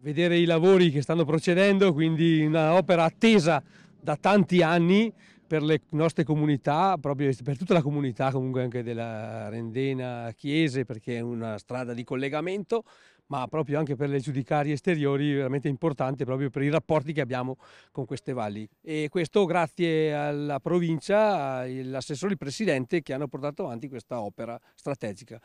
vedere i lavori che stanno procedendo, quindi un'opera attesa da tanti anni per le nostre comunità, proprio per tutta la comunità comunque anche della Rendena Chiese, perché è una strada di collegamento, ma proprio anche per le giudicarie esteriori veramente importante proprio per i rapporti che abbiamo con queste valli. E questo grazie alla provincia, all'assessore e al presidente che hanno portato avanti questa opera strategica.